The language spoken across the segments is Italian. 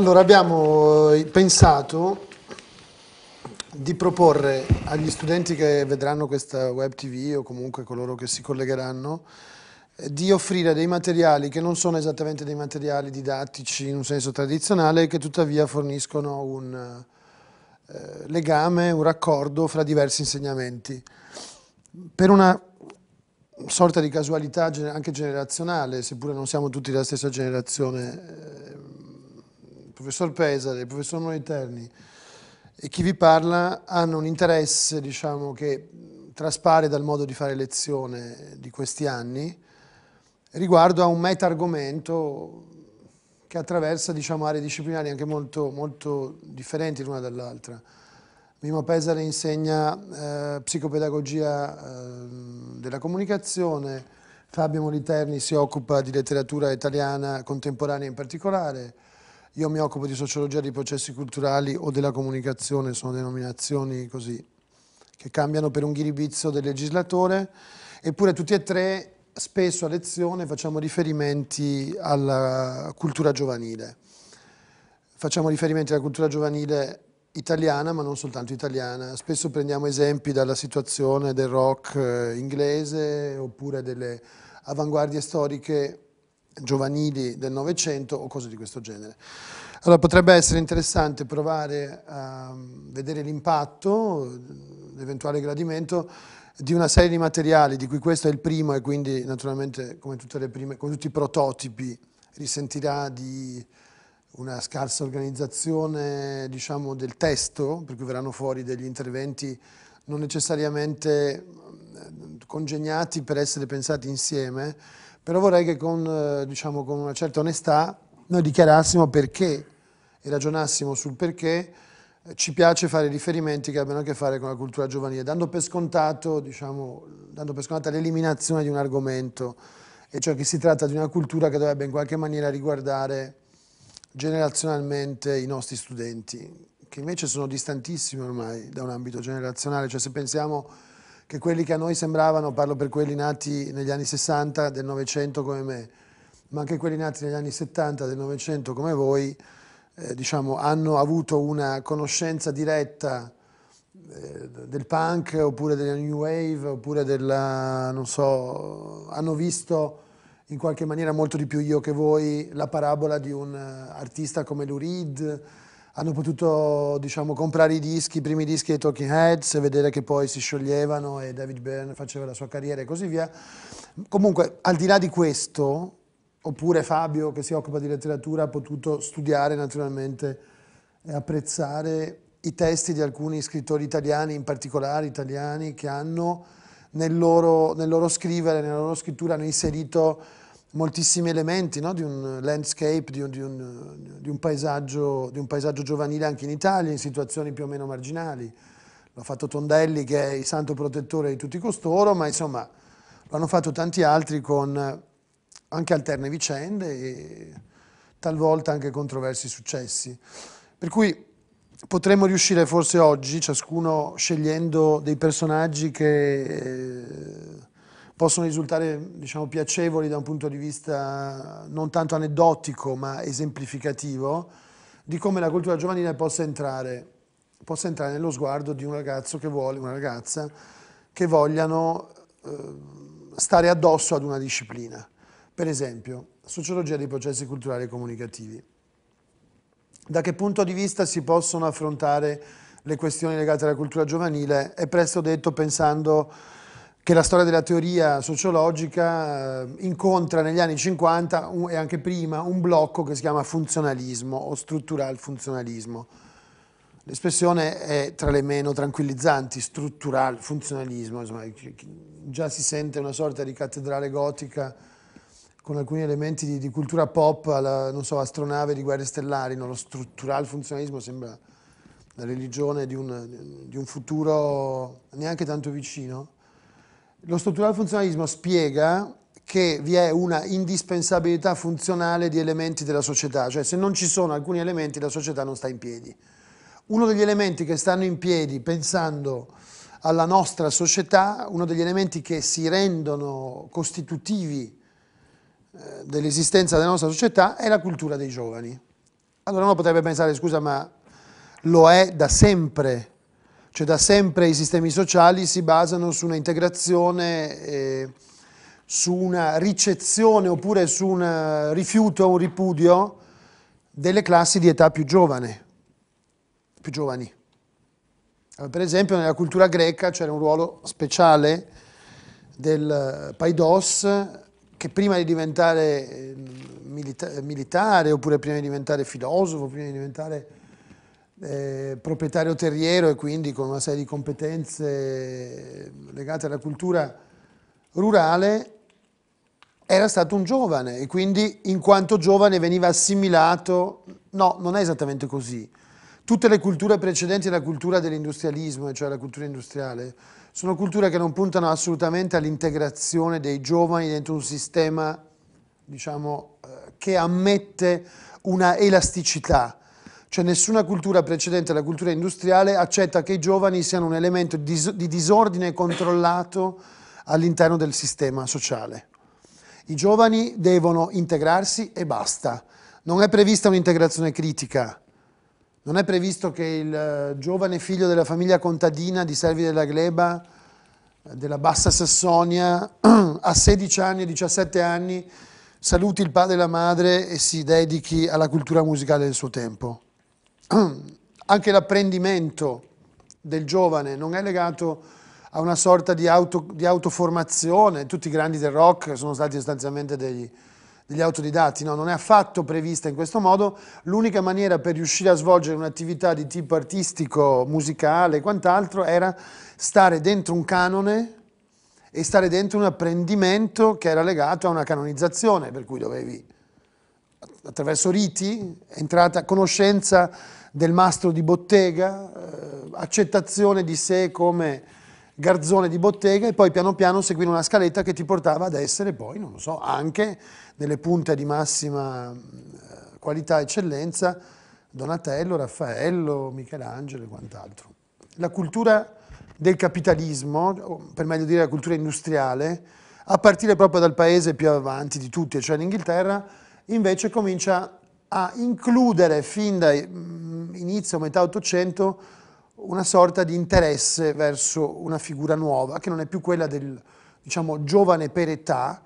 Allora abbiamo eh, pensato di proporre agli studenti che vedranno questa web tv o comunque coloro che si collegheranno eh, di offrire dei materiali che non sono esattamente dei materiali didattici in un senso tradizionale che tuttavia forniscono un eh, legame, un raccordo fra diversi insegnamenti. Per una sorta di casualità anche generazionale, seppure non siamo tutti della stessa generazione eh, professor Pesare, il professor Moniterni e chi vi parla hanno un interesse diciamo, che traspare dal modo di fare lezione di questi anni riguardo a un meta-argomento che attraversa diciamo, aree disciplinari anche molto, molto differenti l'una dall'altra. Mimo Pesare insegna eh, psicopedagogia eh, della comunicazione, Fabio Moliterni si occupa di letteratura italiana contemporanea in particolare, io mi occupo di sociologia dei processi culturali o della comunicazione, sono denominazioni così che cambiano per un ghiribizzo del legislatore, eppure tutti e tre spesso a lezione facciamo riferimenti alla cultura giovanile. Facciamo riferimenti alla cultura giovanile italiana, ma non soltanto italiana. Spesso prendiamo esempi dalla situazione del rock eh, inglese oppure delle avanguardie storiche giovanili del Novecento o cose di questo genere. Allora potrebbe essere interessante provare a mm, vedere l'impatto, l'eventuale gradimento di una serie di materiali, di cui questo è il primo e quindi naturalmente come, prime, come tutti i prototipi risentirà di una scarsa organizzazione diciamo, del testo, per cui verranno fuori degli interventi non necessariamente mm, congegnati per essere pensati insieme, però vorrei che con, eh, diciamo, con una certa onestà noi dichiarassimo perché e ragionassimo sul perché eh, ci piace fare riferimenti che abbiano a che fare con la cultura giovanile, dando per, scontato, diciamo, l'eliminazione di un argomento, e cioè che si tratta di una cultura che dovrebbe in qualche maniera riguardare generazionalmente i nostri studenti, che invece sono distantissimi ormai da un ambito generazionale, cioè se pensiamo che quelli che a noi sembravano, parlo per quelli nati negli anni 60 del Novecento come me, ma anche quelli nati negli anni 70 del Novecento come voi, eh, diciamo, hanno avuto una conoscenza diretta eh, del punk oppure della new wave oppure della, non so, hanno visto in qualche maniera molto di più io che voi la parabola di un eh, artista come Lou Reed, hanno potuto diciamo, comprare i dischi, i primi dischi dei Talking Heads, vedere che poi si scioglievano e David Byrne faceva la sua carriera e così via. Comunque, al di là di questo, oppure Fabio che si occupa di letteratura ha potuto studiare naturalmente e apprezzare i testi di alcuni scrittori italiani, in particolare italiani, che hanno nel loro, nel loro scrivere, nella loro scrittura, hanno inserito moltissimi elementi no? di un landscape, di un, di, un, di, un paesaggio, di un, paesaggio, giovanile anche in Italia, in situazioni più o meno marginali. L'ha fatto Tondelli che è il santo protettore di tutti costoro, ma insomma lo hanno fatto tanti altri con eh, anche alterne vicende e talvolta anche controversi successi. Per cui potremmo riuscire forse oggi, ciascuno scegliendo dei personaggi che... Eh, possono risultare diciamo, piacevoli da un punto di vista non tanto aneddotico ma esemplificativo di come la cultura giovanile possa entrare, possa entrare nello sguardo di un ragazzo che vuole, una ragazza, che vogliano eh, stare addosso ad una disciplina. Per esempio, sociologia dei processi culturali e comunicativi. Da che punto di vista si possono affrontare le questioni legate alla cultura giovanile? È presto detto pensando che la storia della teoria sociologica eh, incontra negli anni 50 e anche prima un blocco che si chiama funzionalismo o struttural funzionalismo. L'espressione è tra le meno tranquillizzanti, struttural funzionalismo, insomma, già si sente una sorta di cattedrale gotica con alcuni elementi di, di cultura pop alla, non so, astronave di guerre stellari, no? lo struttural funzionalismo sembra la religione di un, di un futuro neanche tanto vicino. Lo strutturale funzionalismo spiega che vi è una indispensabilità funzionale di elementi della società, cioè se non ci sono alcuni elementi la società non sta in piedi. Uno degli elementi che stanno in piedi pensando alla nostra società, uno degli elementi che si rendono costitutivi eh, dell'esistenza della nostra società è la cultura dei giovani. Allora uno potrebbe pensare, scusa, ma lo è da sempre cioè da sempre i sistemi sociali si basano su una integrazione, eh, su una ricezione oppure su un eh, rifiuto, un ripudio delle classi di età più, giovane, più giovani. Eh, per esempio nella cultura greca c'era un ruolo speciale del eh, paidos che prima di diventare milita militare oppure prima di diventare filosofo, prima di diventare eh, proprietario terriero e quindi con una serie di competenze legate alla cultura rurale, era stato un giovane e quindi in quanto giovane veniva assimilato, no, non è esattamente così. Tutte le culture precedenti alla cultura dell'industrialismo, cioè la cultura industriale, sono culture che non puntano assolutamente all'integrazione dei giovani dentro un sistema, diciamo, eh, che ammette una elasticità cioè nessuna cultura precedente alla cultura industriale accetta che i giovani siano un elemento di disordine controllato all'interno del sistema sociale. I giovani devono integrarsi e basta. Non è prevista un'integrazione critica. Non è previsto che il eh, giovane figlio della famiglia contadina di Servi della Gleba, eh, della Bassa Sassonia, a 16 anni, 17 anni, saluti il padre e la madre e si dedichi alla cultura musicale del suo tempo. anche l'apprendimento del giovane non è legato a una sorta di, auto, di, autoformazione, tutti i grandi del rock sono stati sostanzialmente degli, degli autodidatti, no, non è affatto prevista in questo modo, l'unica maniera per riuscire a svolgere un'attività di tipo artistico, musicale e quant'altro era stare dentro un canone e stare dentro un apprendimento che era legato a una canonizzazione, per cui dovevi attraverso riti, entrata a conoscenza del mastro di bottega, eh, accettazione di sé come garzone di bottega e poi piano piano seguire una scaletta che ti portava ad essere poi, non lo so, anche nelle punte di massima eh, qualità e eccellenza Donatello, Raffaello, Michelangelo e quant'altro. La cultura del capitalismo, o per meglio dire la cultura industriale, a partire proprio dal paese più avanti di tutti, cioè l'Inghilterra, in invece comincia a includere fin da mm, inizio metà 800 una sorta di interesse verso una figura nuova, che non è più quella del diciamo, giovane per età,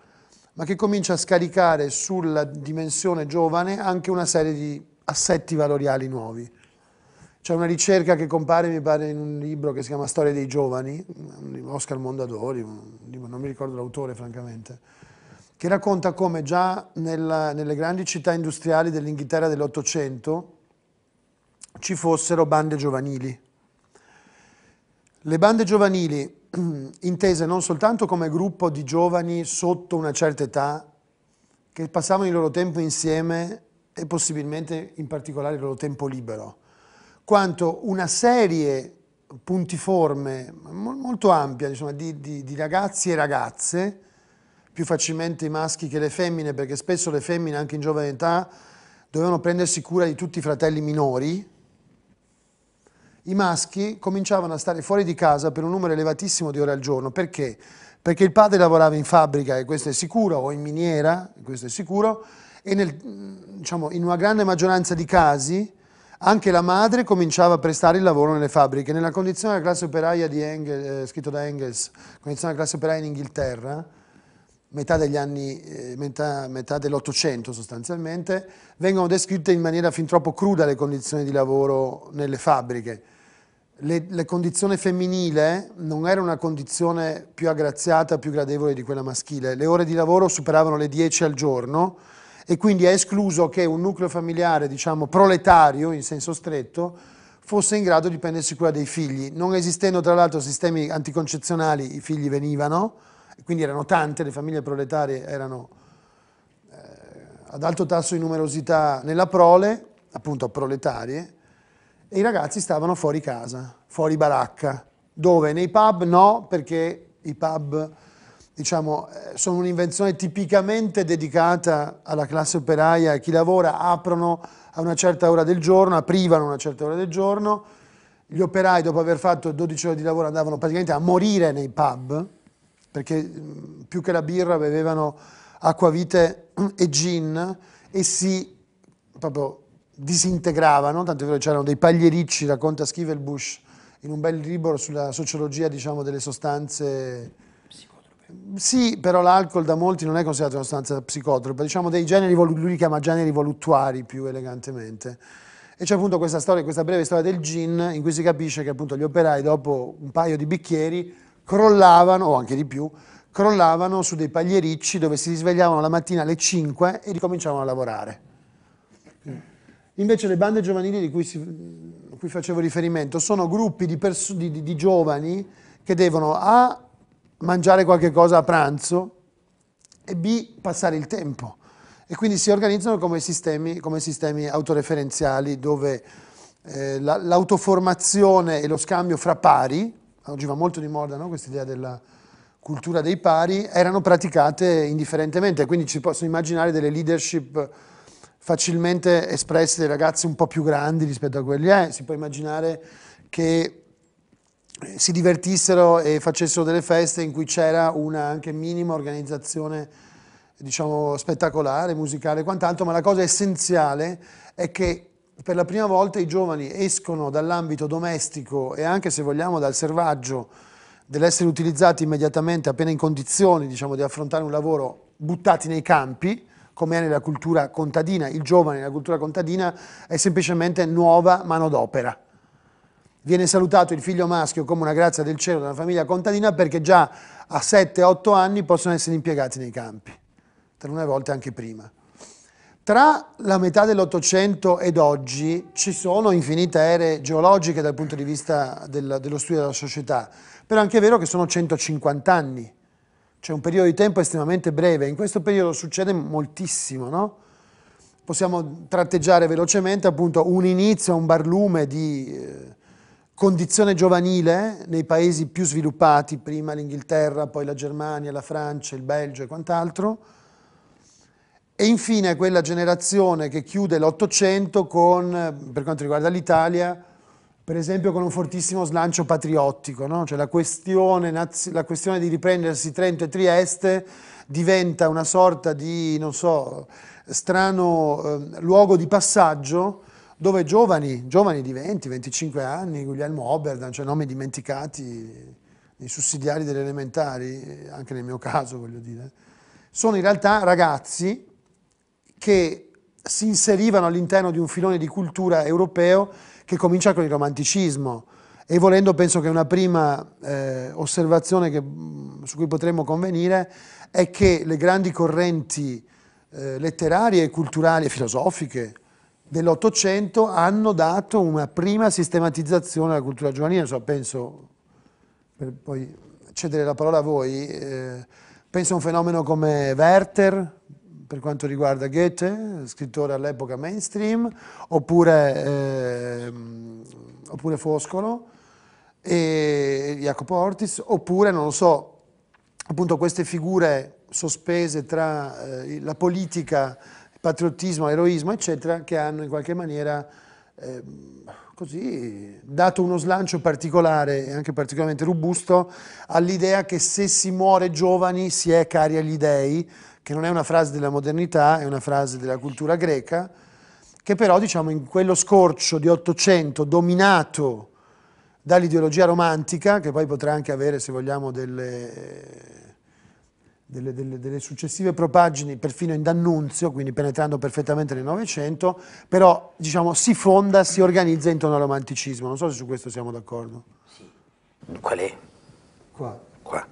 ma che comincia a scaricare sulla dimensione giovane anche una serie di assetti valoriali nuovi. C'è una ricerca che compare, mi pare, in un libro che si chiama Storia dei giovani, di Oscar Mondadori, non mi ricordo l'autore francamente, che racconta come già nella, nelle grandi città industriali dell'Inghilterra dell'Ottocento ci fossero bande giovanili. Le bande giovanili, intese non soltanto come gruppo di giovani sotto una certa età, che passavano il loro tempo insieme e possibilmente in particolare il loro tempo libero, quanto una serie puntiforme, molto ampia, insomma, di, di, di ragazzi e ragazze, più facilmente i maschi che le femmine, perché spesso le femmine, anche in giovane età, dovevano prendersi cura di tutti i fratelli minori, i maschi cominciavano a stare fuori di casa per un numero elevatissimo di ore al giorno. Perché? Perché il padre lavorava in fabbrica, e questo è sicuro, o in miniera, e questo è sicuro, e nel, diciamo, in una grande maggioranza di casi anche la madre cominciava a prestare il lavoro nelle fabbriche. Nella condizione della classe operaia di Engels, eh, scritto da Engels, condizione della classe operaia in Inghilterra, metà, degli anni, eh, dell'Ottocento sostanzialmente, vengono descritte in maniera fin troppo cruda le condizioni di lavoro nelle fabbriche. Le, la condizione femminile non era una condizione più aggraziata, più gradevole di quella maschile. Le ore di lavoro superavano le 10 al giorno e quindi è escluso che un nucleo familiare, diciamo, proletario in senso stretto, fosse in grado di prendersi cura dei figli. Non esistendo tra l'altro sistemi anticoncezionali, i figli venivano, quindi erano tante, le famiglie proletarie erano eh, ad alto tasso di numerosità nella prole, appunto proletarie, e i ragazzi stavano fuori casa, fuori baracca, dove nei pub no, perché i pub diciamo, eh, sono un'invenzione tipicamente dedicata alla classe operaia, a chi lavora, aprono a una certa ora del giorno, aprivano a una certa ora del giorno, gli operai dopo aver fatto 12 ore di lavoro andavano praticamente a morire nei pub, perché più che la birra bevevano acquavite e gin e si proprio disintegravano, tanto è vero che c'erano dei pagliericci, racconta Schivelbusch in un bel libro sulla sociologia diciamo, delle sostanze sì, però l'alcol da molti non è considerato una sostanza psicotropa, diciamo dei generi, lui li chiama generi voluttuari più elegantemente. E c'è appunto questa storia, questa breve storia del gin, in cui si capisce che appunto gli operai dopo un paio di bicchieri crollavano, o anche di più, crollavano su dei pagliericci dove si svegliavano la mattina alle 5 e ricominciavano a lavorare. Invece le bande giovanili di cui, si, a cui facevo riferimento sono gruppi di, di, di giovani che devono A mangiare qualche cosa a pranzo e B passare il tempo e quindi si organizzano come sistemi, come sistemi autoreferenziali dove eh, l'autoformazione la, e lo scambio fra pari oggi va molto di moda no? questa idea della cultura dei pari, erano praticate indifferentemente, quindi ci possono immaginare delle leadership facilmente espresse dai ragazzi un po' più grandi rispetto a quelli, eh, si può immaginare che eh, si divertissero e facessero delle feste in cui c'era una anche minima organizzazione diciamo spettacolare, musicale e quant'altro, ma la cosa essenziale è che per la prima volta i giovani escono dall'ambito domestico e anche se vogliamo dal servaggio dell'essere utilizzati immediatamente appena in condizioni diciamo, di affrontare un lavoro buttati nei campi, come è nella cultura contadina, il giovane nella cultura contadina è semplicemente nuova manodopera. Viene salutato il figlio maschio come una grazia del cielo da una famiglia contadina perché già a 7-8 anni possono essere impiegati nei campi, tra talune volte anche prima. Tra la metà dell'Ottocento ed oggi ci sono infinite ere geologiche dal punto di vista del, dello studio della società, però anche è anche vero che sono 150 anni, cioè un periodo di tempo estremamente breve. In questo periodo succede moltissimo, no? Possiamo tratteggiare velocemente appunto un inizio, un barlume di eh, condizione giovanile nei paesi più sviluppati, prima l'Inghilterra, poi la Germania, la Francia, il Belgio e quant'altro, e infine quella generazione che chiude l'Ottocento con, per quanto riguarda l'Italia, per esempio con un fortissimo slancio patriottico, no? cioè la questione, la questione, di riprendersi Trento e Trieste diventa una sorta di, non so, strano eh, luogo di passaggio dove giovani, giovani di 20, 25 anni, Guglielmo Oberdan, cioè nomi dimenticati, i sussidiari delle elementari, eh, anche nel mio caso voglio dire, sono in realtà ragazzi che si inserivano all'interno di un filone di cultura europeo che comincia con il romanticismo. E volendo penso che una prima eh, osservazione che, mm, su cui potremmo convenire è che le grandi correnti eh, letterarie, culturali e filosofiche dell'Ottocento hanno dato una prima sistematizzazione alla cultura giovanile. So, penso, per poi cedere la parola a voi, eh, penso a un fenomeno come Werther, per quanto riguarda Goethe, scrittore all'epoca mainstream, oppure, eh, oppure Foscolo e Jacopo Ortis, oppure, non lo so, appunto queste figure sospese tra eh, la politica, il patriottismo, l'eroismo, eccetera, che hanno in qualche maniera eh, così, dato uno slancio particolare e anche particolarmente robusto all'idea che se si muore giovani si è cari agli dei, che non è una frase della modernità, è una frase della cultura greca, che però diciamo, in quello scorcio di Ottocento dominato dall'ideologia romantica, che poi potrà anche avere, se vogliamo, delle, delle, delle, delle successive propaggini, perfino in D'Annunzio, quindi penetrando perfettamente nel Novecento, però diciamo, si fonda, si organizza intorno al romanticismo. Non so se su questo siamo d'accordo. Sì. Qual è? Qua. Qua.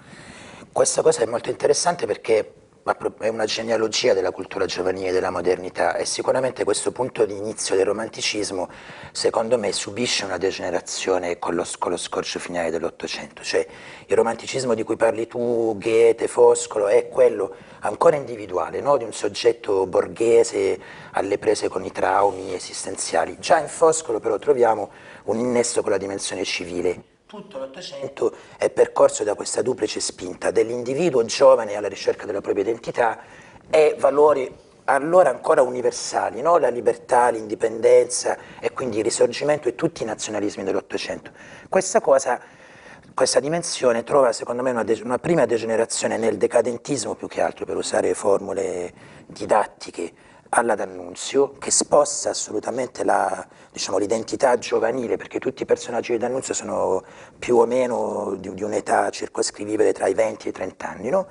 Questa cosa è molto interessante perché ma è una genealogia della cultura giovanile e della modernità e sicuramente questo punto di inizio del romanticismo secondo me subisce una degenerazione con lo, con lo scorcio finale dell'Ottocento, cioè il romanticismo di cui parli tu, Goethe, Foscolo, è quello ancora individuale, no? di un soggetto borghese alle prese con i traumi esistenziali. Già in Foscolo però troviamo un innesso con la dimensione civile tutto l'Ottocento è percorso da questa duplice spinta dell'individuo giovane alla ricerca della propria identità e valori allora ancora universali, no? la libertà, l'indipendenza e quindi il risorgimento e tutti i nazionalismi dell'Ottocento. Questa cosa, questa dimensione trova secondo me una, de una prima degenerazione nel decadentismo più che altro, per usare formule didattiche, alla D'Annunzio, che sposta assolutamente diciamo, l'identità diciamo, giovanile, perché tutti i personaggi di D'Annunzio sono più o meno di, di un'età circoscrivibile tra i 20 e i 30 anni, no?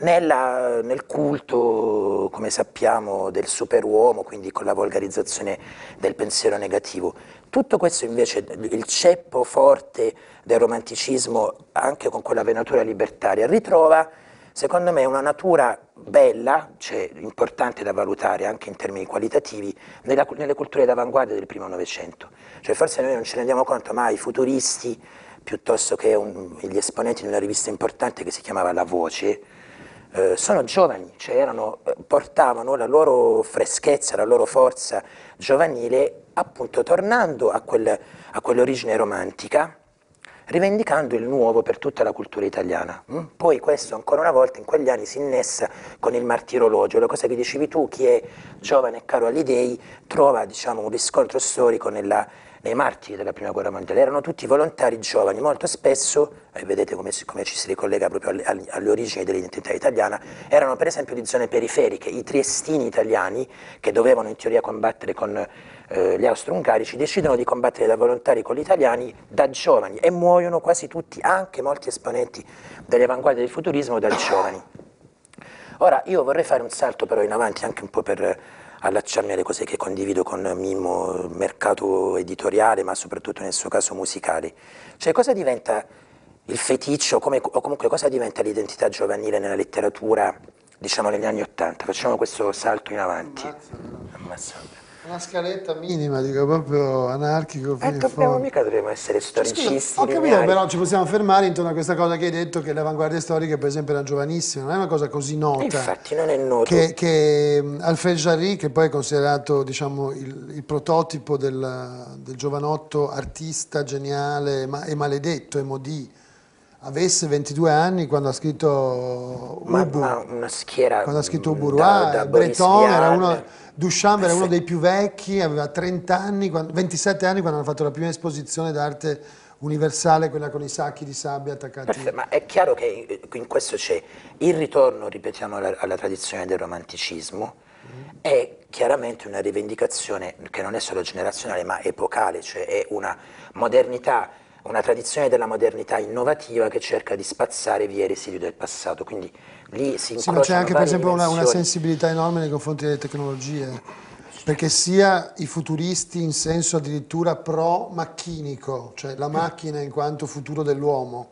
Nella, nel culto, come sappiamo, del superuomo, quindi con la volgarizzazione del pensiero negativo. Tutto questo invece, il ceppo forte del romanticismo, anche con quella venatura libertaria, ritrova Secondo me è una natura bella, cioè importante da valutare anche in termini qualitativi, nella, nelle culture d'avanguardia del primo Novecento. Cioè forse noi non ce ne rendiamo conto, ma i futuristi, piuttosto che un, gli esponenti di una rivista importante che si chiamava La Voce, eh, sono giovani, cioè erano, eh, portavano la loro freschezza, la loro forza giovanile, appunto tornando a, quel, a quell'origine romantica, rivendicando il nuovo per tutta la cultura italiana. Mm? Poi questo ancora una volta in quegli anni si innessa con il martirologio, la cosa che dicevi tu, chi è giovane e caro agli dei trova diciamo, un riscontro storico nella dai martiri della prima guerra mondiale, erano tutti volontari giovani, molto spesso, e vedete come, come ci si ricollega proprio alle, alle, origini dell'identità italiana, erano per esempio di zone periferiche, i triestini italiani che dovevano in teoria combattere con eh, gli austro-ungarici decidono di combattere da volontari con gli italiani da giovani e muoiono quasi tutti, anche molti esponenti delle avanguardie del futurismo da giovani. Ora io vorrei fare un salto però in avanti anche un po' per allacciarmi alle cose che condivido con Mimmo, mercato editoriale, ma soprattutto nel suo caso musicale. Cioè cosa diventa il feticcio, come, o comunque cosa diventa l'identità giovanile nella letteratura, diciamo negli anni Ottanta? Facciamo questo salto in avanti. Ammazza. Una scaletta minima, dico proprio anarchico. E eh, ecco, dobbiamo mica dovremmo essere storicissimi. ho capito, però ci possiamo fermare intorno a questa cosa che hai detto che le avanguardie storiche, per esempio, erano giovanissime, non è una cosa così nota. Infatti, non è nota. Che, che Alfred Jarry, che poi è considerato diciamo, il, il prototipo del, del, giovanotto artista geniale ma, e maledetto, modì avesse 22 anni quando ha scritto ma, Ubu, ma una schiera quando ha scritto Uburua, ah, Breton era uno, Duchamp era eh, uno dei più vecchi, aveva 30 anni, 27 anni quando hanno fatto la prima esposizione d'arte universale, quella con i sacchi di sabbia attaccati. Perfetto, ma è chiaro che eh, in questo c'è il ritorno, ripetiamo, alla, alla tradizione del romanticismo, mm. è chiaramente una rivendicazione che non è solo generazionale ma epocale, cioè è una modernità una tradizione della modernità innovativa che cerca di spazzare via i residui del passato, quindi lì si incrociano ma C'è anche per esempio una, una sensibilità enorme nei confronti delle tecnologie perché sia i futuristi in senso addirittura pro-macchinico, cioè la macchina in quanto futuro dell'uomo,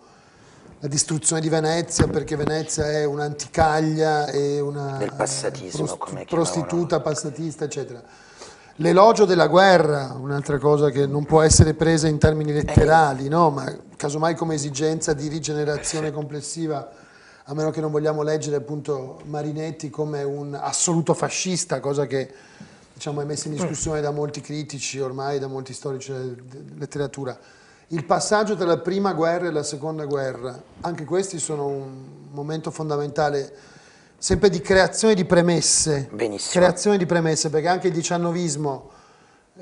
la distruzione di Venezia perché Venezia è un'anticaglia e una del eh, prost prostituta, passatista, eccetera. L'elogio della guerra, un'altra cosa che non può essere presa in termini eh. letterali, no? ma casomai come esigenza di rigenerazione complessiva, a meno che non vogliamo leggere appunto Marinetti come un assoluto fascista, cosa che diciamo, è messa in mm. discussione da molti critici, ormai da molti storici della letteratura. Il passaggio tra la prima guerra e la seconda guerra, anche questi sono un momento fondamentale sempre di creazione di premesse. Benissimo. Creazione di premesse, perché anche il diciannovismo,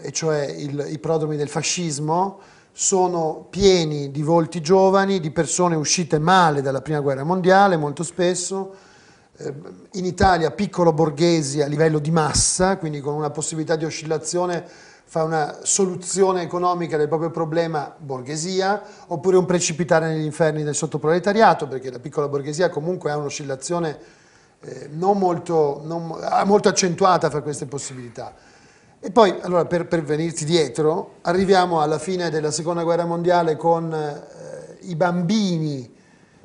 e cioè il, i prodromi del fascismo, sono pieni di volti giovani, di persone uscite male dalla prima guerra mondiale molto spesso, eh, in Italia piccolo borghesi a livello di massa, quindi con una possibilità di oscillazione fa una soluzione economica del proprio problema borghesia, oppure un precipitare negli inferni del sottoproletariato, perché la piccola borghesia comunque ha un'oscillazione eh, non molto, non, ah, molto accentuata fra queste possibilità. E poi, allora, per, per, venirti dietro, arriviamo alla fine della Seconda Guerra Mondiale con eh, i, bambini,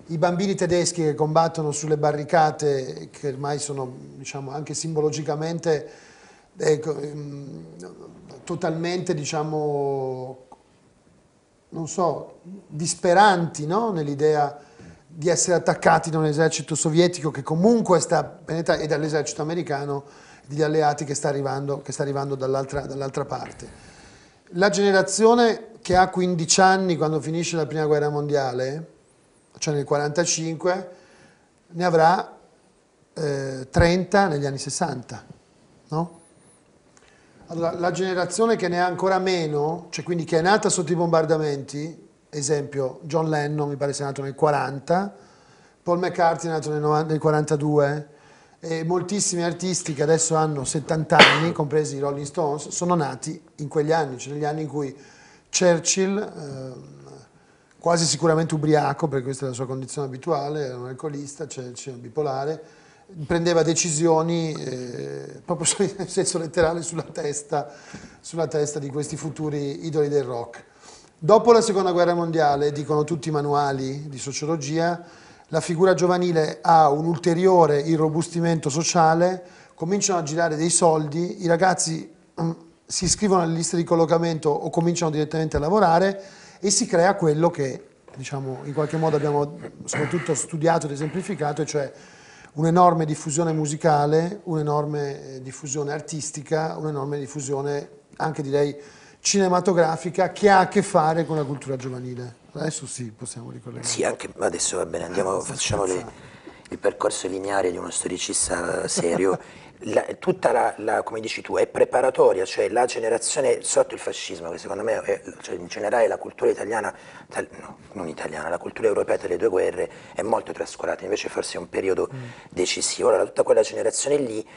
i bambini, tedeschi che combattono sulle barricate, che ormai sono, diciamo, anche simbologicamente eh, totalmente, diciamo, non so, disperanti no? nell'idea di essere attaccati da un esercito sovietico che comunque sta penetrando e dall'esercito americano degli alleati che sta arrivando, arrivando dall'altra, dall'altra parte. La generazione che ha 15 anni quando finisce la prima guerra mondiale, cioè nel 1945, ne avrà eh, 30 negli anni 60, no? Allora, la generazione che ne ha ancora meno, cioè quindi che è nata sotto i bombardamenti, esempio John Lennon mi pare sia nato nel 40, Paul McCartney è nato nel, 90, nel 42 e moltissimi artisti che adesso hanno 70 anni, compresi i Rolling Stones, sono nati in quegli anni, cioè negli anni in cui Churchill, eh, quasi sicuramente ubriaco, perché questa è la sua condizione abituale, era un alcolista, Churchill bipolare, prendeva decisioni eh, proprio nel senso letterale sulla testa, sulla testa di questi futuri idoli del rock. Dopo la seconda guerra mondiale, dicono tutti i manuali di sociologia, la figura giovanile ha un ulteriore irrobustimento sociale, cominciano a girare dei soldi, i ragazzi mm, si iscrivono alle liste di collocamento o cominciano direttamente a lavorare e si crea quello che diciamo, in qualche modo abbiamo soprattutto studiato ed esemplificato, cioè un'enorme diffusione musicale, un'enorme eh, diffusione artistica, un'enorme diffusione anche direi cinematografica che ha a che fare con la cultura giovanile. Adesso sì, possiamo ricordare. Sì, anche adesso va bene, andiamo, eh, facciamo le, il percorso lineare di uno storicista serio. la, tutta la, la, come dici tu, è preparatoria, cioè la generazione sotto il fascismo, che secondo me è, cioè in generale la cultura italiana, tal, no, non italiana, la cultura europea tra le due guerre è molto trascurata, invece forse è un periodo mm. decisivo. Allora tutta quella generazione lì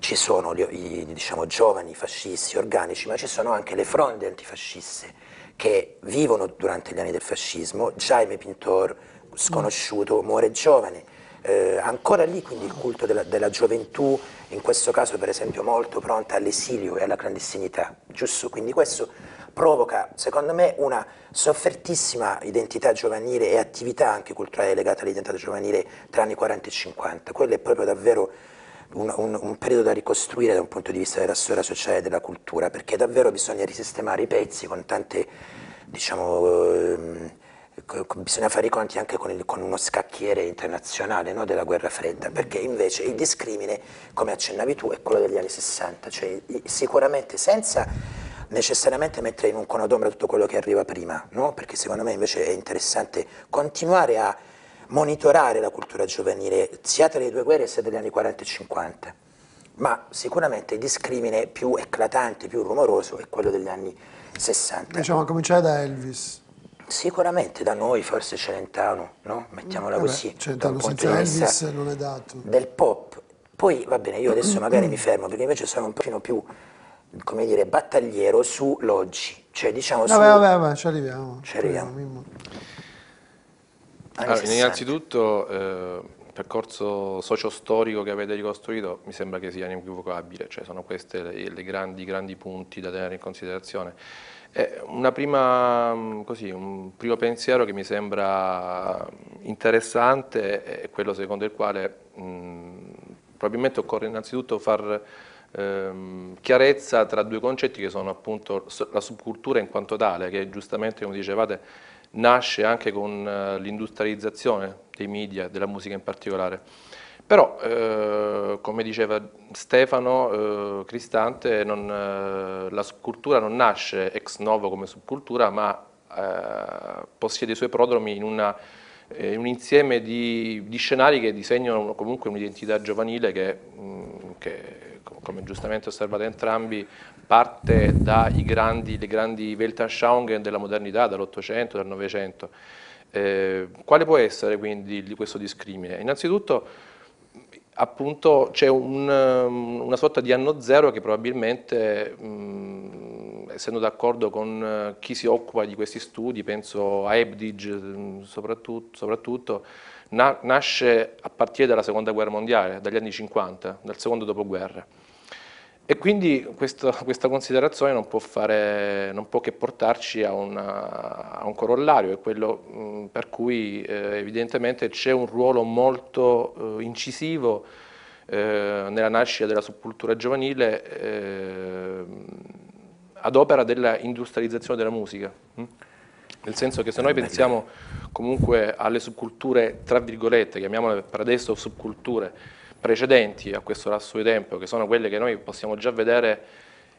ci sono gli, i diciamo, giovani fascisti organici, ma ci sono anche le fronde antifasciste che vivono durante gli anni del fascismo, Jaime Pintor, sconosciuto, muore giovane, eh, ancora lì quindi il culto della, della, gioventù, in questo caso per esempio molto pronta all'esilio e alla clandestinità, giusto? Quindi questo provoca secondo me una soffertissima identità giovanile e attività anche culturale legata all'identità giovanile tra anni 40 e 50, quello è proprio davvero un, un, un, periodo da ricostruire da un punto di vista della storia sociale e della cultura, perché davvero bisogna risistemare i pezzi con tante, diciamo, eh, bisogna fare i conti anche con, il, con uno scacchiere internazionale no, della guerra fredda, perché invece il discrimine, come accennavi tu, è quello degli anni 60, cioè sicuramente senza necessariamente mettere in un cono d'ombra tutto quello che arriva prima, no? perché secondo me invece è interessante continuare a monitorare la cultura giovanile sia tra le due guerre sia degli anni 40 e 50, ma sicuramente il discrimine più eclatante, più rumoroso è quello degli anni 60. Diciamo a cominciare da Elvis. Sicuramente da noi forse Celentano, no? mettiamola eh così. Beh, Celentano senza Elvis non è dato. Del pop. Poi va bene, io adesso magari mi fermo perché invece sono un pochino più come dire, battagliero sull'oggi, cioè diciamo vabbè, su... Vabbè, vabbè, ci arriviamo. Ci arriviamo. Ci arriviamo. Allora, innanzitutto eh, il percorso socio-storico che avete ricostruito mi sembra che sia inequivocabile, cioè sono questi i grandi, grandi punti da tenere in considerazione. Prima, mm, così, un primo pensiero che mi sembra interessante è quello secondo il quale mh, mm, probabilmente occorre innanzitutto far ehm, chiarezza tra due concetti che sono appunto la subcultura in quanto tale, che giustamente come dicevate nasce anche con eh, l'industrializzazione dei media, della musica in particolare. Però, eh, come diceva Stefano eh, Cristante, non, eh, la subcultura non nasce ex novo come subcultura, ma eh, possiede i suoi prodromi in una, eh, un insieme di, di, scenari che disegnano comunque un'identità giovanile che, mh, mm, che, come giustamente osservate entrambi, parte dai grandi, grandi Weltanschauungen della modernità, dall'Ottocento, dal Novecento. Eh, quale può essere quindi questo discrimine? Innanzitutto appunto c'è un, um, una sorta di anno zero che probabilmente, mh, mm, essendo d'accordo con eh, chi si occupa di questi studi, penso a Ebdig mm, soprattutto, soprattutto na nasce a partire dalla seconda guerra mondiale, dagli anni 50, dal secondo dopoguerra. E quindi questo, questa considerazione non può, fare, non può, che portarci a, una, a un corollario, è quello mh, mm, per cui eh, evidentemente c'è un ruolo molto eh, incisivo eh, nella nascita della subcultura giovanile eh, ad opera dell'industrializzazione della musica. Hm? Nel senso che se noi pensiamo comunque alle subculture, tra virgolette, chiamiamole per adesso subculture, precedenti a questo lasso di tempo, che sono quelle che noi possiamo già vedere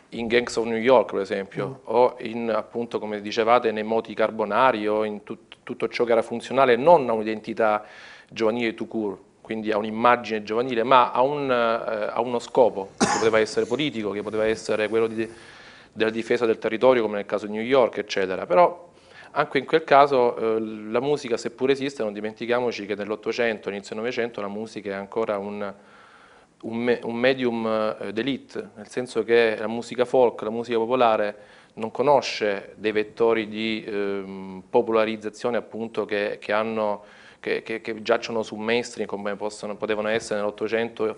in Gangs of New York, per esempio, mm. o in, appunto, come dicevate, nei moti carbonari o in tut tutto ciò che era funzionale non a un'identità giovanile to cure, quindi a un'immagine giovanile, ma a, un, eh, a, uno scopo che poteva essere politico, che poteva essere quello di, della difesa del territorio, come nel caso di New York, eccetera. Però anche in quel caso eh, la musica, seppur esiste, non dimentichiamoci che nell'Ottocento, inizio Novecento, la musica è ancora un, un, me, un medium eh, d'elite, nel senso che la musica folk, la musica popolare, non conosce dei vettori di eh, popolarizzazione appunto che, che, hanno, che, che, giacciono su mainstream come possono, potevano essere nell'Ottocento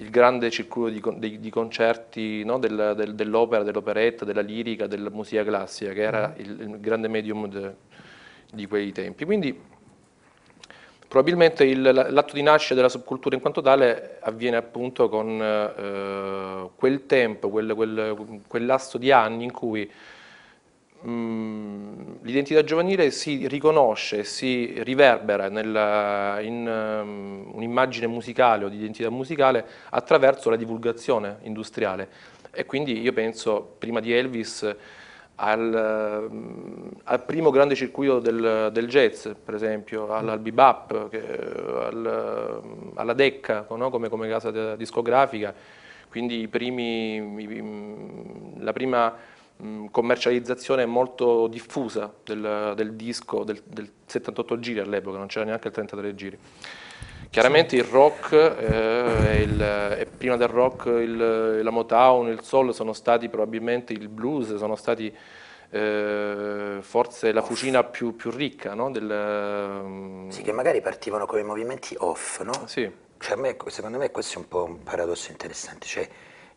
il grande circuito di, di, di concerti no, del, del, dell'opera, dell'operetta, della lirica, della musica classica, che era mm-hmm. il, il grande medium de, di quei tempi. Quindi probabilmente l'atto di nascita della subcultura in quanto tale avviene appunto con eh, quel tempo, quel, quel, quel lasso di anni in cui Mm, l'identità giovanile si riconosce, si riverbera nella, in um, un'immagine musicale o di identità musicale attraverso la divulgazione industriale e quindi io penso prima di Elvis al, mm, al primo grande circuito del, del, jazz, per esempio, al, al bebop, che, al, alla Decca no? come, come, casa discografica, quindi i primi, i, la prima commercializzazione molto diffusa del, del disco, del, del, 78 giri all'epoca, non c'era neanche il 33 giri. Chiaramente il rock eh, e, il, prima del rock il, la Motown, il soul sono stati probabilmente il blues, sono stati eh, forse la off. cucina più, più ricca no? del, sì, che magari partivano con i movimenti off, no? Sì. Cioè me, secondo me questo è un po' un paradosso interessante, cioè,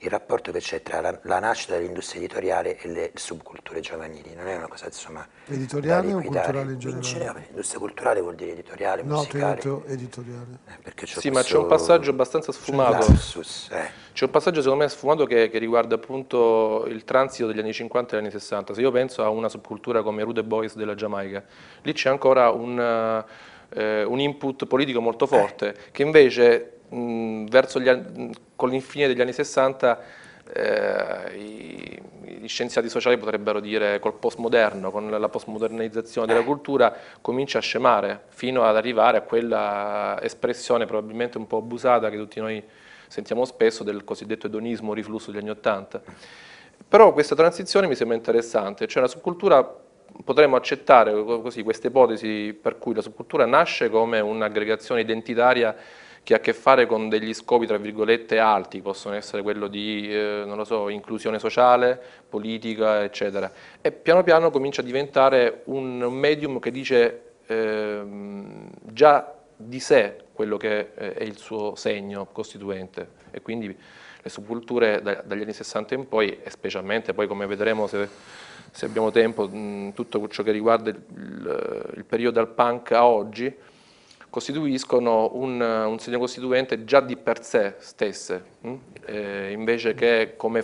il rapporto che c'è tra la, la nascita dell'industria editoriale e le subculture giovanili. Non è una cosa, insomma, Editoriale o culturale in generale? l'industria culturale vuol dire editoriale, no, musicale. No, editoriale. Eh, sì, ma c'è un passaggio abbastanza sfumato. Eh. C'è eh. un passaggio, secondo me, sfumato che, che, riguarda appunto il transito degli anni 50 e degli anni 60. Se io penso a una subcultura come Rude Boys della Giamaica, lì c'è ancora un... Uh, un input politico molto forte, eh. che invece mh, anni, con l'infine degli anni 60 eh, i, gli scienziati sociali potrebbero dire col postmoderno, con la postmodernizzazione della cultura, comincia a scemare fino ad arrivare a quella espressione probabilmente un po' abusata che tutti noi sentiamo spesso del cosiddetto edonismo riflusso degli anni Ottanta. Però questa transizione mi sembra interessante, cioè la subcultura potremmo accettare così questa ipotesi per cui la subcultura nasce come un'aggregazione identitaria che ha a che fare con degli scopi tra virgolette alti, possono essere quello di eh, so, inclusione sociale, politica, eccetera. E piano piano comincia a diventare un medium che dice eh, già di sé quello che eh, è il suo segno costituente e quindi le subculture dagli anni 60 in poi e specialmente poi come vedremo se, se abbiamo tempo tutto ciò che riguarda il, il periodo al punk a oggi costituiscono un, eh, un, segno costituente già di per sé stesse, mm? eh, invece che come,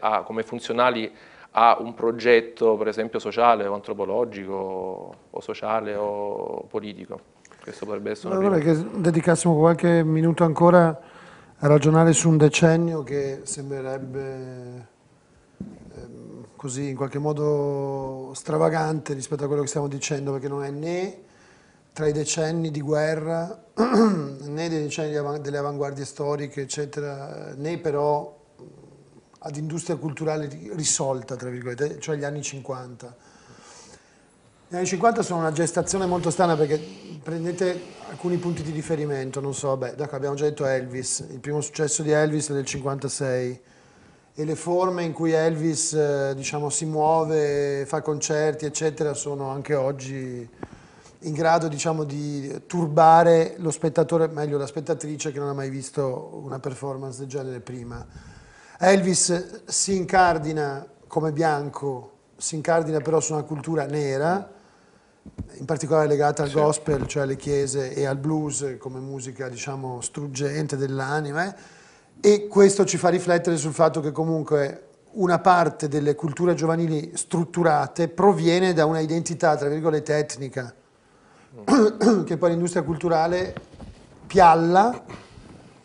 a, come, funzionali a un progetto, per esempio, sociale o antropologico o sociale o politico. Questo potrebbe essere una Allora, che dedicassimo qualche minuto ancora a ragionare su un decennio che sembrerebbe ehm, così in qualche modo stravagante rispetto a quello che stiamo dicendo, perché non è né tra i decenni di guerra, né dei decenni delle avanguardie storiche, eccetera, né però ad industria culturale risolta, tra virgolette, cioè gli anni 50. Gli anni 50 sono una gestazione molto strana perché prendete alcuni punti di riferimento, non so, beh, abbiamo già detto Elvis, il primo successo di Elvis è del 56 e le forme in cui Elvis eh, diciamo, si muove, fa concerti, eccetera, sono anche oggi in grado diciamo, di turbare lo spettatore, meglio la spettatrice che non ha mai visto una performance del genere prima. Elvis si incardina come bianco, si incardina però su una cultura nera, in particolare legata al gospel, cioè alle chiese e al blues come musica diciamo, struggente dell'anima eh. e questo ci fa riflettere sul fatto che comunque una parte delle culture giovanili strutturate proviene da una identità, tra virgolette, etnica. che poi l'industria culturale pialla,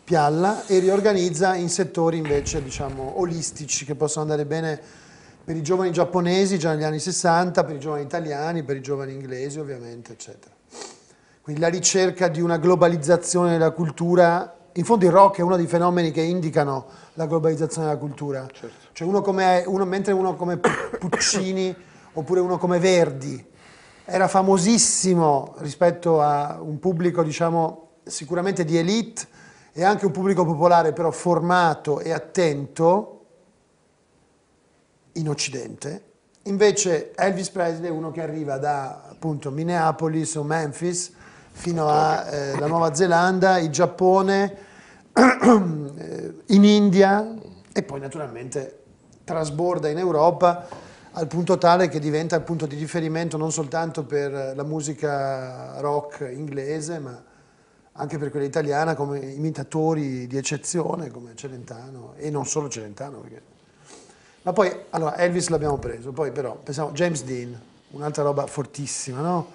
pialla e riorganizza in settori invece diciamo olistici che possono andare bene per i giovani giapponesi già negli anni 60, per i giovani italiani, per i giovani inglesi ovviamente, eccetera. Quindi la ricerca di una globalizzazione della cultura, in fondo il rock è uno dei fenomeni che indicano la globalizzazione della cultura. Certo. Cioè uno come, uno, mentre uno come Puccini oppure uno come Verdi era famosissimo rispetto a un pubblico diciamo sicuramente di elite e anche un pubblico popolare però formato e attento in Occidente. Invece Elvis Presley è uno che arriva da appunto Minneapolis o Memphis fino alla eh, Nuova Zelanda, il Giappone, eh, in India e poi naturalmente trasborda in Europa al punto tale che diventa il punto di riferimento non soltanto per eh, la musica rock inglese, ma anche per quella italiana come imitatori di eccezione come Celentano e non solo Celentano. Perché... Ma poi, allora, Elvis l'abbiamo preso, poi però, pensiamo, James Dean, un'altra roba fortissima, no?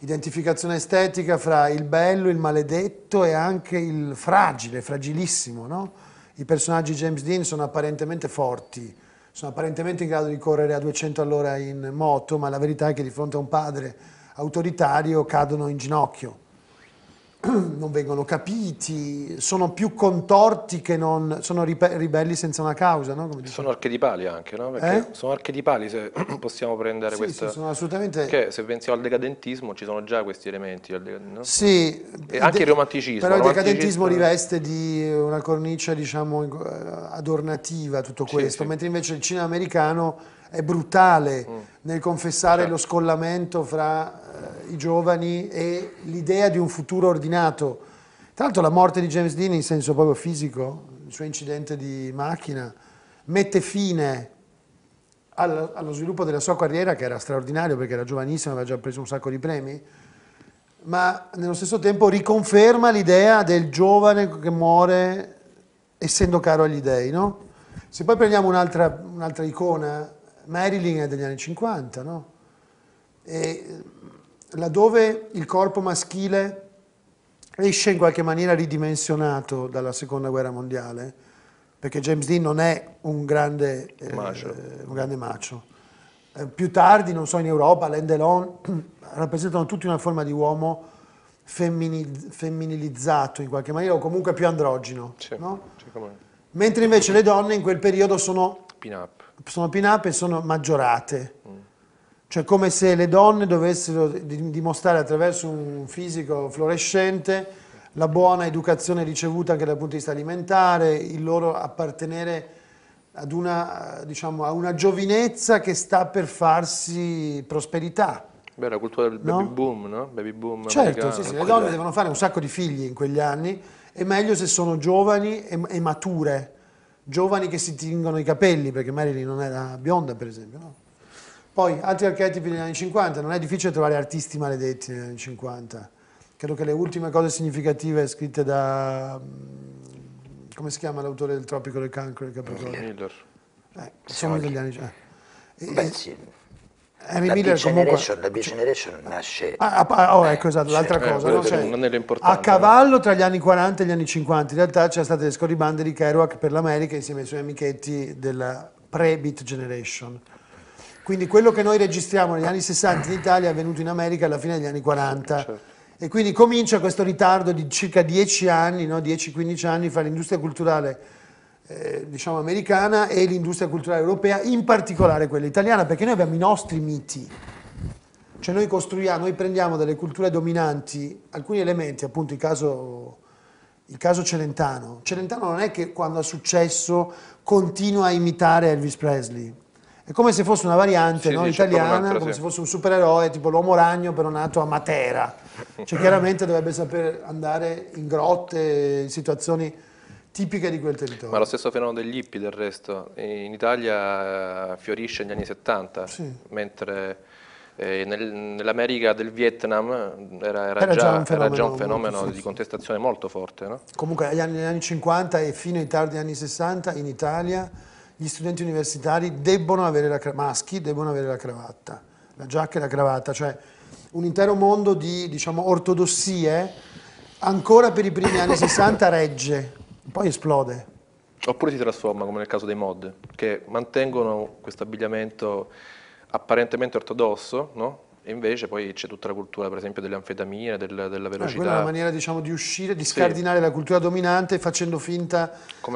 Identificazione estetica fra il bello, il maledetto e anche il fragile, fragilissimo, no? I personaggi James Dean sono apparentemente forti, sono apparentemente in grado di correre a 200 all'ora in moto, ma la verità è che di fronte a un padre autoritario cadono in ginocchio. non vengono capiti, sono più contorti che non... sono ribelli senza una causa, no? sono archetipali anche, no? Eh? sono archetipali se possiamo prendere sì, questa... Sì, sono assolutamente... Perché se pensiamo al decadentismo ci sono già questi elementi, no? Sì. E anche il romanticismo. Però il romanticismo riveste di una cornice, diciamo, eh, adornativa tutto questo, sì, mentre invece il cinema americano è brutale mm. nel confessare certo. lo scollamento fra i giovani e l'idea di un futuro ordinato. Tra l'altro la morte di James Dean in senso proprio fisico, il suo incidente di macchina, mette fine allo, allo sviluppo della sua carriera che era straordinario perché era giovanissimo, aveva già preso un sacco di premi, ma nello stesso tempo riconferma l'idea del giovane che muore essendo caro agli dei. No? Se poi prendiamo un'altra, un icona, Marilyn è degli anni 50, no? E, laddove il corpo maschile esce in qualche maniera ridimensionato dalla seconda guerra mondiale, perché James Dean non è un grande, eh, un grande macio. Eh, più tardi, non so, in Europa, l'Endelon rappresentano tutti una forma di uomo femminilizzato in qualche maniera, o comunque più androgeno. Sì, no? Mentre invece le donne in quel periodo sono pin-up pin e sono maggiorate. Mm. Cioè come se le donne dovessero dimostrare attraverso un fisico fluorescente la buona educazione ricevuta anche dal punto di vista alimentare, il loro appartenere ad una, diciamo, a una giovinezza che sta per farsi prosperità. Beh, la cultura del baby no? boom, no? Baby boom certo, sì, sì, le donne devono fare un sacco di figli in quegli anni, è meglio se sono giovani e, e mature, giovani che si tingono i capelli, perché Marilyn non era bionda, per esempio, no? Poi altri archetipi degli anni 50, non è difficile trovare artisti maledetti negli anni 50. Credo che le ultime cose significative scritte da... Mm, come si chiama l'autore del Tropico del Cancro del Capricorno? Miller. Eh, sono degli anni... Eh. Beh, sì. Henry la Miller B comunque... La B-Generation cioè- nasce... Ah, ah oh, eh, ecco, esatto, l'altra cioè, cosa. Eh, no? l'importante. a cavallo tra gli anni 40 e gli anni 50, in realtà c'è stata le scorribande di Kerouac per l'America insieme ai suoi amichetti della pre-Beat Generation. Quindi quello che noi registriamo negli anni 60 in Italia è avvenuto in America alla fine degli anni 40. Certo. E quindi comincia questo ritardo di circa 10 anni, no? 10-15 anni fra l'industria culturale eh, diciamo americana e l'industria culturale europea, in particolare quella italiana, perché noi abbiamo i nostri miti. Cioè noi costruiamo, noi prendiamo dalle culture dominanti alcuni elementi, appunto il caso, il caso Celentano. Celentano non è che quando ha successo continua a imitare Elvis Presley è come se fosse una variante no? italiana, come sì. se fosse un supereroe, tipo l'uomo ragno però nato a Matera. Cioè chiaramente dovrebbe saper andare in grotte, in situazioni tipiche di quel territorio. Ma lo stesso fenomeno degli hippie del resto, in Italia eh, fiorisce negli anni 70, sì. mentre eh, nel, nell'America del Vietnam era, era, era, già, un fenomeno, era già un fenomeno di contestazione molto forte. No? Comunque negli anni, anni 50 e fino ai tardi anni 60 in Italia gli studenti universitari debbono avere la, maschi debbono avere la cravatta, la giacca e la cravatta, cioè un intero mondo di diciamo, ortodossie ancora per i primi anni 60 regge, poi esplode. Oppure si trasforma, come nel caso dei mod, che mantengono questo abbigliamento apparentemente ortodosso, no? E invece poi c'è tutta la cultura, per esempio, delle anfetamine, del, della velocità. Eh, quella è una maniera, diciamo, di uscire, di scardinare sì. la cultura dominante facendo finta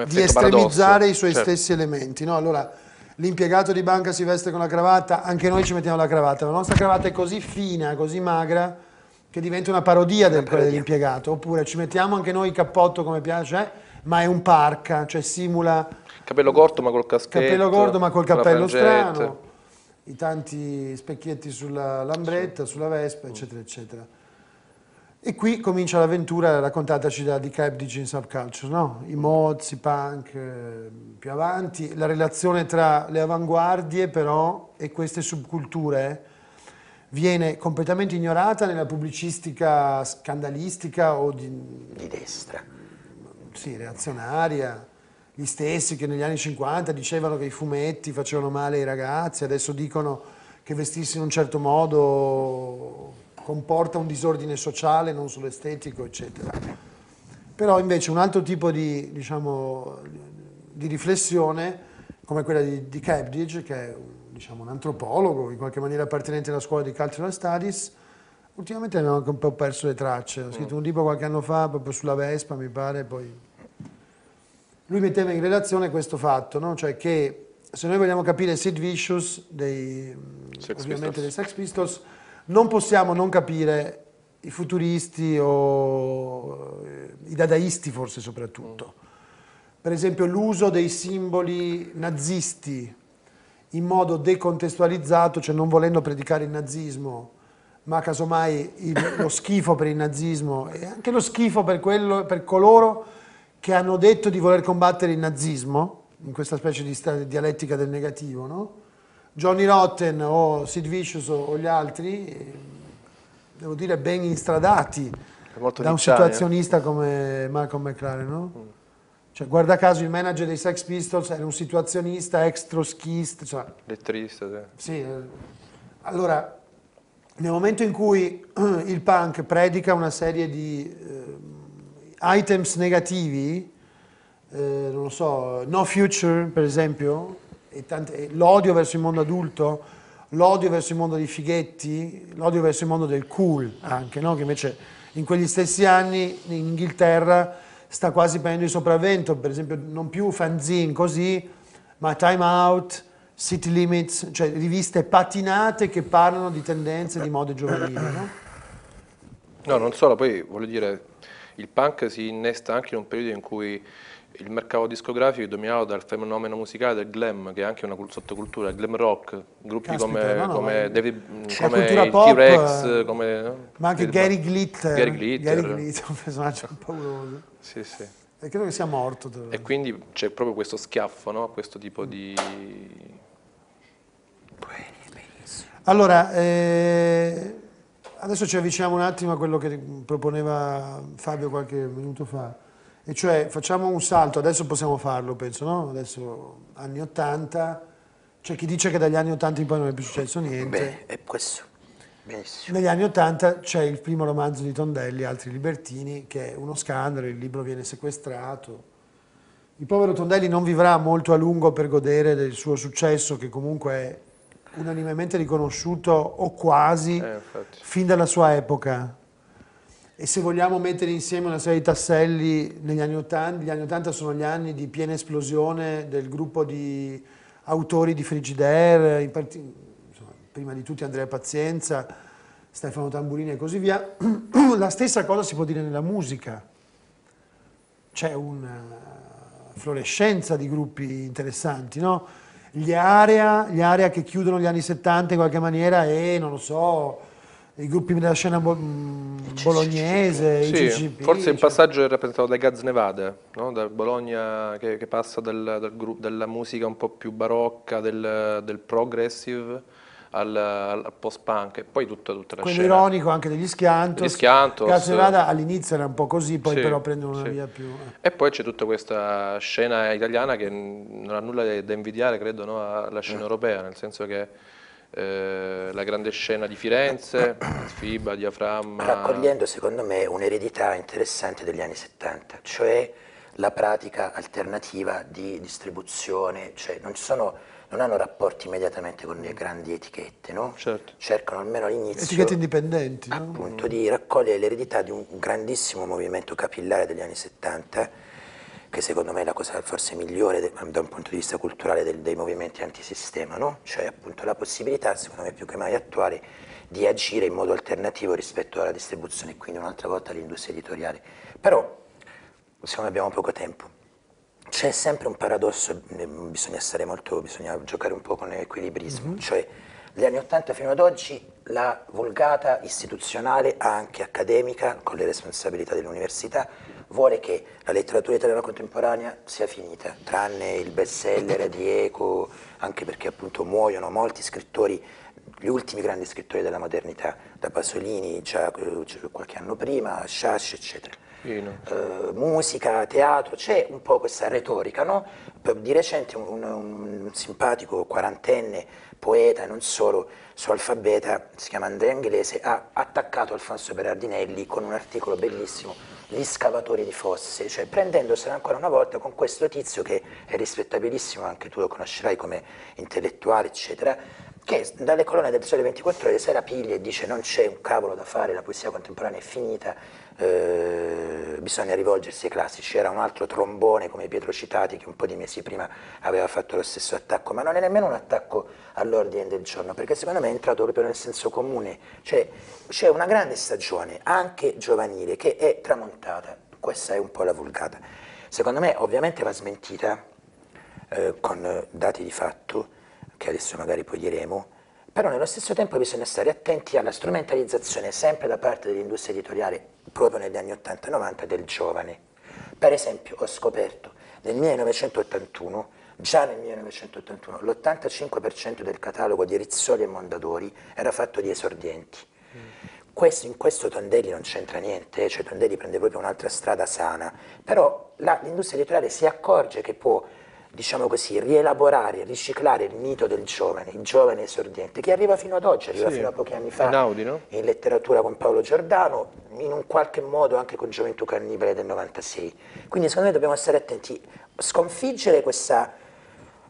di estremizzare i suoi certo. stessi elementi. No? Allora, l'impiegato di banca si veste con la cravatta, anche noi ci mettiamo la cravatta. La nostra cravatta è così fina, così magra, che diventa una parodia del, parodia. dell'impiegato. Oppure ci mettiamo anche noi il cappotto come piace, eh? ma è un parca, cioè simula... Capello corto ma col caschetto. Capello corto ma col cappello strano i tanti specchietti sulla lambretta, sulla Vespa, oh. eccetera, eccetera. E qui comincia l'avventura raccontataci da The Cap di Gene Subculture, no? I mods, i punk, eh, più avanti, la relazione tra le avanguardie però e queste subculture eh, viene completamente ignorata nella pubblicistica scandalistica o di... Di destra. Sì, reazionaria gli stessi che negli anni 50 dicevano che i fumetti facevano male ai ragazzi, adesso dicono che vestirsi in un certo modo comporta un disordine sociale, non solo estetico, eccetera. Però invece un altro tipo di, diciamo, di riflessione, come quella di, di Cabdage, che è diciamo, un antropologo, in qualche maniera appartenente alla scuola di Cultural Studies, ultimamente abbiamo anche un po' perso le tracce. Ho scritto un libro qualche anno fa proprio sulla Vespa, mi pare, poi lui metteva in relazione questo fatto, no? cioè che se noi vogliamo capire Sid Vicious dei Sex, dei Sex, Pistols. non possiamo non capire i futuristi o eh, i dadaisti forse soprattutto. Per esempio l'uso dei simboli nazisti in modo decontestualizzato, cioè non volendo predicare il nazismo, ma casomai il, lo schifo per il nazismo e anche lo schifo per, quello, per coloro che hanno detto di voler combattere il nazismo, in questa specie di dialettica del negativo, no? Johnny Rotten o Sid Vicious o gli altri, eh, devo dire, ben instradati da un situazionista come Malcolm McLaren, no? Mm. Cioè, guarda caso, il manager dei Sex Pistols era un situazionista, ex troschista. Cioè, Lettrista, sì. sì. Eh. Allora, nel momento in cui il punk predica una serie di eh, items negativi, eh, non lo so, no future per esempio, l'odio verso il mondo adulto, l'odio verso il mondo dei fighetti, l'odio verso il mondo del cool anche, no? che invece in quegli stessi anni in Inghilterra sta quasi prendendo il sopravvento, per esempio non più fanzine così, ma Time Out, City Limits, cioè riviste patinate che parlano di tendenze, di mode giovanile. No? no, non solo, poi voglio dire, il punk si innesta anche in un periodo in cui il mercato discografico è dominato dal fenomeno musicale del glam, che è anche una sottocultura, il glam rock, gruppi Caspita, come, no, no, come, T-Rex, eh, come... Ma anche Gary Glitter, Gary Glitter, Gary Glitter un personaggio pauroso. Sì, sì. E credo che sia morto. E quindi c'è proprio questo schiaffo, no? questo tipo mm. di... Allora, eh, Adesso ci avviciniamo un attimo a quello che proponeva Fabio qualche minuto fa, e cioè facciamo un salto, adesso possiamo farlo penso, no? Adesso anni 80, c'è chi dice che dagli anni 80 in poi non è più successo niente. Beh, è questo. Benissimo. Negli anni Ottanta c'è il primo romanzo di Tondelli, Altri Libertini, che è uno scandalo, il libro viene sequestrato. Il povero Tondelli non vivrà molto a lungo per godere del suo successo, che comunque è unanimemente riconosciuto o quasi eh, fin dalla sua epoca. E se vogliamo mettere insieme una serie di tasselli negli anni 80, gli anni 80 sono gli anni di piena esplosione del gruppo di autori di Frigidaire, part... Insomma, prima di tutti Andrea Pazienza, Stefano Tamburini e così via. La stessa cosa si può dire nella musica. C'è una fluorescenza di gruppi interessanti, no? gli area, gli area che chiudono gli anni 70 in qualche maniera e non lo so, i gruppi della scena bo mm, bolognese, sì, CCP, Forse cioè. il passaggio è rappresentato dai Gaz Nevada, no? da Bologna che, che passa del, del della musica un po' più barocca, del, del progressive al, al post-punk e poi tutta, tutta la Quello scena. Quello ironico anche degli Schiantos. Gli Schiantos. Caserada all'inizio era un po' così, poi sì, però prendono una sì. via più... Eh. E poi c'è tutta questa scena italiana che non ha nulla da invidiare, credo, no, alla scena europea, nel senso che... Eh, la grande scena di Firenze, FIBA, Diaframma. Raccogliendo secondo me un'eredità interessante degli anni 70, cioè la pratica alternativa di distribuzione, cioè non ci sono non hanno rapporti immediatamente con le mm. grandi etichette, no? certo. cercano almeno all'inizio... Etichette indipendenti. Appunto, no? di raccogliere l'eredità di un grandissimo movimento capillare degli anni 70, che secondo me è la cosa forse migliore da un punto di vista culturale del, dei movimenti antisistema, no? cioè appunto la possibilità, secondo me più che mai attuale, di agire in modo alternativo rispetto alla distribuzione, quindi un'altra volta all'industria editoriale. Però, secondo me abbiamo poco tempo, c'è sempre un paradosso, bisogna, molto, bisogna giocare un po' con l'equilibrismo, mm -hmm. cioè dagli anni 80 fino ad oggi la volgata istituzionale, anche accademica, con le responsabilità dell'università, vuole che la letteratura italiana contemporanea sia finita, tranne il bestseller di Eco, anche perché appunto muoiono molti scrittori, gli ultimi grandi scrittori della modernità, da Pasolini già eh, qualche anno prima, a eccetera eh, musica, teatro, c'è un po' questa retorica, no? Di recente un, un, un simpatico quarantenne, poeta, non solo, suo alfabeta, si chiama Andrea Inglese, ha attaccato Alfonso Berardinelli con un articolo bellissimo gli scavatori di fosse, cioè prendendosene ancora una volta con questo tizio che è rispettabilissimo, anche tu lo conoscerai come intellettuale, eccetera, che dalle colonne del Sole 24 Ore se la rapiglia e dice non c'è un cavolo da fare, la poesia contemporanea è finita, eh, bisogna rivolgersi ai classici. Era un altro trombone come Pietro Citati che un po' di mesi prima aveva fatto lo stesso attacco, ma non è nemmeno un attacco all'ordine del giorno, perché secondo me è entrato proprio nel senso comune. Cioè c'è una grande stagione, anche giovanile, che è tramontata. Questa è un po' la vulgata. Secondo me ovviamente va smentita eh, con dati di fatto, che adesso magari poi diremo, però nello stesso tempo bisogna stare attenti alla strumentalizzazione sempre da parte dell'industria editoriale, proprio negli anni 80-90, del giovane. Per esempio ho scoperto nel 1981, già nel 1981, l'85% del catalogo di Rizzoli e Mondadori era fatto di esordienti. Mm. Questo, in questo Tondelli non c'entra niente, eh, cioè Tondelli prende proprio un'altra strada sana, però l'industria editoriale si accorge che può diciamo così, rielaborare, riciclare il mito del giovane, il giovane esordiente, che arriva fino ad oggi, arriva sì, fino a pochi anni fa Naudi, no? in letteratura con Paolo Giordano, in un qualche modo anche con Gioventù Cannibale del 96. Quindi secondo me dobbiamo stare attenti, sconfiggere questa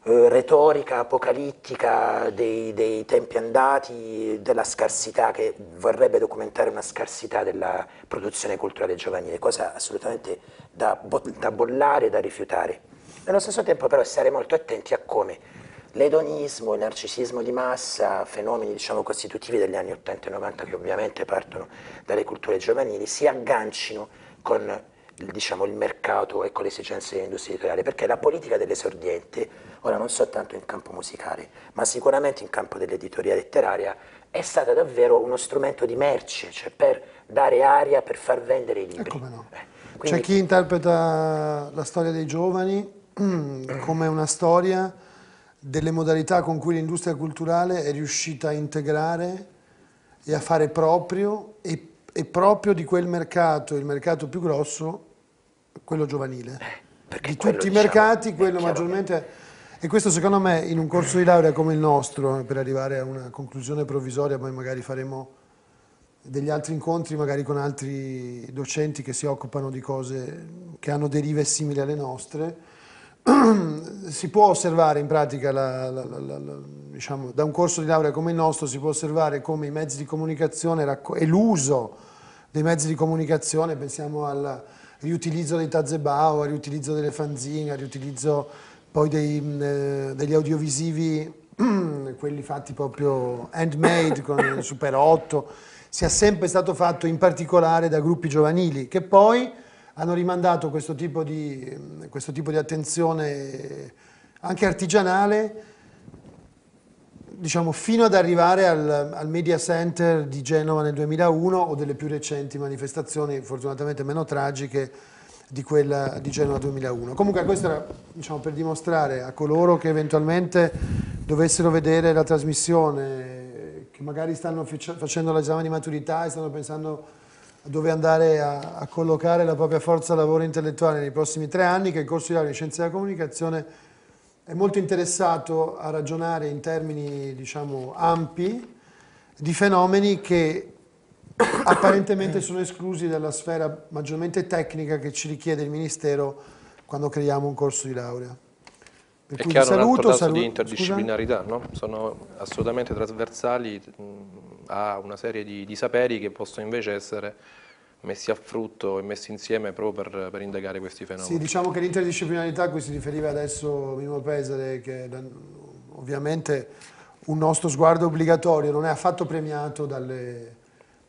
eh, retorica apocalittica dei, dei, tempi andati, della scarsità, che vorrebbe documentare una scarsità della produzione culturale giovanile, cosa assolutamente da, bo da bollare, da rifiutare. Nello stesso tempo però stare molto attenti a come l'edonismo, il narcisismo di massa, fenomeni diciamo, costitutivi degli anni 80 e 90 che ovviamente partono dalle culture giovanili, si aggancino con diciamo, il mercato e con le esigenze dell'industria editoriale, perché la politica dell'esordiente, ora non soltanto in campo musicale, ma sicuramente in campo dell'editoria letteraria, è stata davvero uno strumento di merce, cioè per dare aria, per far vendere i libri. E eh, come no? Eh, quindi, C'è chi interpreta la storia dei giovani Mm, come una storia delle modalità con cui l'industria culturale è riuscita a integrare e a fare proprio e, e proprio di quel mercato, il mercato più grosso, quello giovanile. Eh, di quello, tutti diciamo, i mercati, quello maggiormente... Che... E questo secondo me in un corso di laurea come il nostro, per arrivare a una conclusione provvisoria, poi magari faremo degli altri incontri, magari con altri docenti che si occupano di cose che hanno derive simili alle nostre, si può osservare in pratica, la, la, la, diciamo, da un corso di laurea come il nostro, si può osservare come i mezzi di comunicazione e l'uso dei mezzi di comunicazione, pensiamo al riutilizzo dei tazebao, al riutilizzo delle fanzine, al riutilizzo poi dei, eh, degli audiovisivi, quelli fatti proprio handmade con il Super 8, sia sempre stato fatto in particolare da gruppi giovanili che poi hanno rimandato questo tipo di, questo tipo di attenzione anche artigianale diciamo, fino ad arrivare al, al, Media Center di Genova nel 2001 o delle più recenti manifestazioni, fortunatamente meno tragiche, di quella di Genova 2001. Comunque questo era diciamo, per dimostrare a coloro che eventualmente dovessero vedere la trasmissione, che magari stanno facendo l'esame di maturità e stanno pensando dove andare a, a, collocare la propria forza lavoro intellettuale nei prossimi tre anni, che il corso di laurea in scienze della comunicazione è molto interessato a ragionare in termini diciamo, ampi di fenomeni che apparentemente sono esclusi dalla sfera maggiormente tecnica che ci richiede il Ministero quando creiamo un corso di laurea. E È chiaro saluto, un altro caso di interdisciplinarità, no? sono assolutamente trasversali mm, a una serie di, di, saperi che possono invece essere messi a frutto e messi insieme proprio per, per indagare questi fenomeni. Sì, diciamo che l'interdisciplinarità a cui si riferiva adesso Mimo Pesare, che ovviamente un nostro sguardo obbligatorio, non è affatto premiato dalle,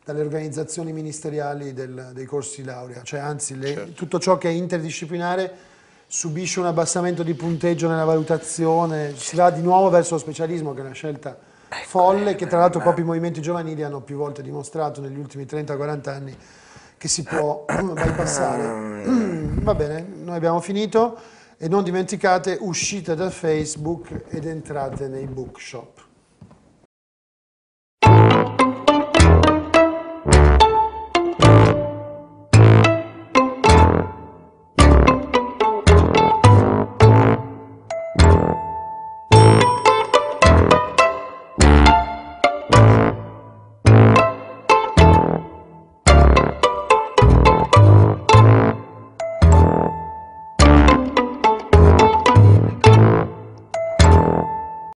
dalle organizzazioni ministeriali del, dei corsi laurea, cioè anzi le, certo. tutto ciò che è interdisciplinare subisce un abbassamento di punteggio nella valutazione, si va di nuovo verso lo specialismo che è una scelta ecco, folle eh, che tra l'altro eh, proprio i movimenti giovanili hanno più volte dimostrato negli ultimi 30-40 anni che si può bypassare. Va bene, noi abbiamo finito e non dimenticate uscite da Facebook ed entrate nei bookshop.